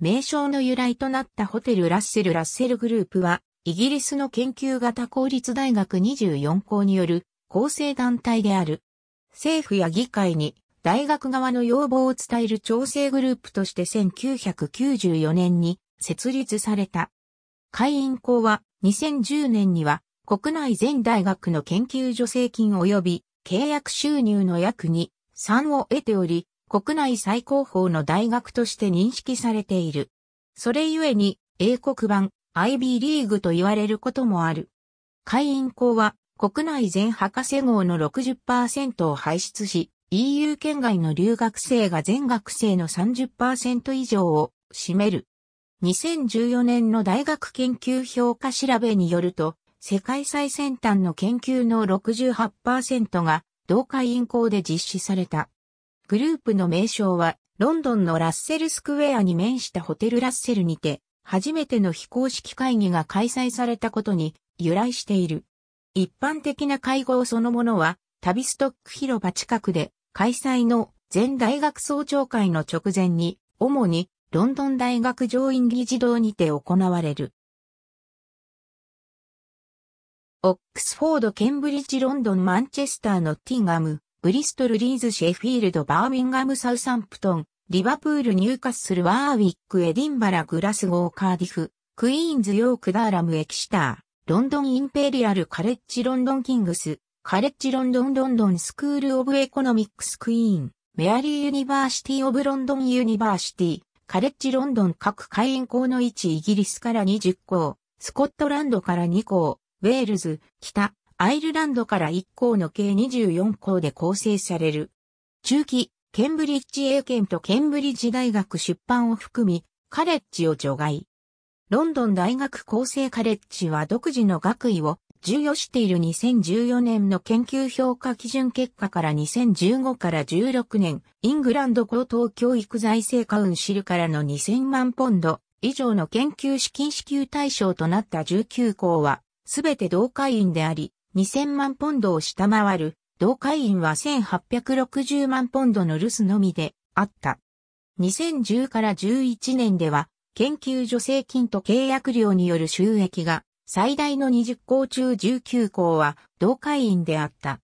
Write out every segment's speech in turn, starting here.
名称の由来となったホテルラッセル・ラッセルグループは、イギリスの研究型公立大学24校による構成団体である。政府や議会に大学側の要望を伝える調整グループとして1994年に設立された。会員校は2010年には国内全大学の研究助成金及び契約収入の約2、3を得ており、国内最高峰の大学として認識されている。それゆえに、英国版 IB リーグと言われることもある。会員校は国内全博士号の60%を排出し、EU 圏外の留学生が全学生の30%以上を占める。2014年の大学研究評価調べによると、世界最先端の研究の68%が同会員校で実施された。グループの名称は、ロンドンのラッセルスクエアに面したホテルラッセルにて、初めての非公式会議が開催されたことに由来している。一般的な会合そのものは、タビストック広場近くで、開催の全大学総長会の直前に、主にロンドン大学上院議事堂にて行われる。オックスフォード、ケンブリッジ、ロンドン、マンチェスターのティンガム、ブリストルリーズシェフィールドバーミンガムサウサンプトン、リバプールニューカッスル・ワーウィックエディンバラグラスゴーカーディフ、クイーンズヨークダーラムエキシター、ロンドンインペリアルカレッジロンドンキングス、カレッジロンドンロンドンスクールオブエコノミックスクイーン、メアリーユニバーシティオブロンドンユニバーシティ、カレッジロンドン各会員校の位置イギリスから20校、スコットランドから2校、ウェールズ、北、アイルランドから1校の計24校で構成される。中期、ケンブリッジ英検とケンブリッジ大学出版を含み、カレッジを除外。ロンドン大学構成カレッジは独自の学位を授与している2014年の研究評価基準結果から2015から16年、イングランド高等教育財政カウンシルからの2000万ポンド以上の研究資金支給対象となった19校は、すべて同会員であり、2000万ポンドを下回る、同会員は1860万ポンドの留守のみであった。2010から11年では、研究助成金と契約料による収益が、最大の20校中19校は同会員であった。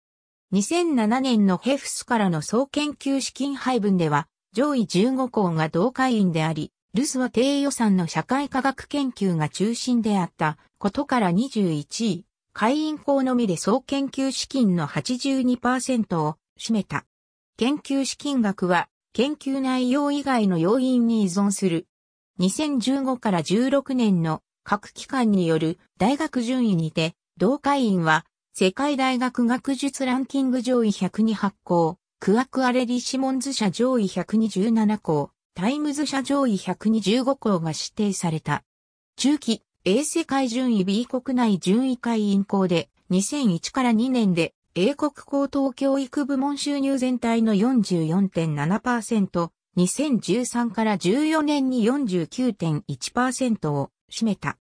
2007年のヘフスからの総研究資金配分では、上位15校が同会員であり、ルスは低予算の社会科学研究が中心であったことから21位。会員校のみで総研究資金の82%を占めた。研究資金額は研究内容以外の要因に依存する。2015から16年の各機関による大学順位にて、同会員は世界大学学術ランキング上位100に発行、クアクアレリシモンズ社上位127校、タイムズ社上位125校が指定された。中期、A 世界順位 B 国内順位会員校で2001から2年で英国高等教育部門収入全体の44.7%、2013から14年に49.1%を占めた。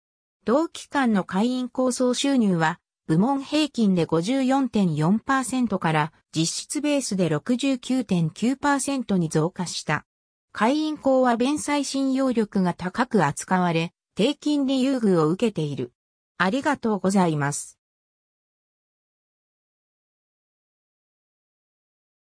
同期間の会員構想収入は、部門平均で54.4%から実質ベースで69.9%に増加した。会員校は弁済信用力が高く扱われ、低金利優遇を受けている。ありがとうございます。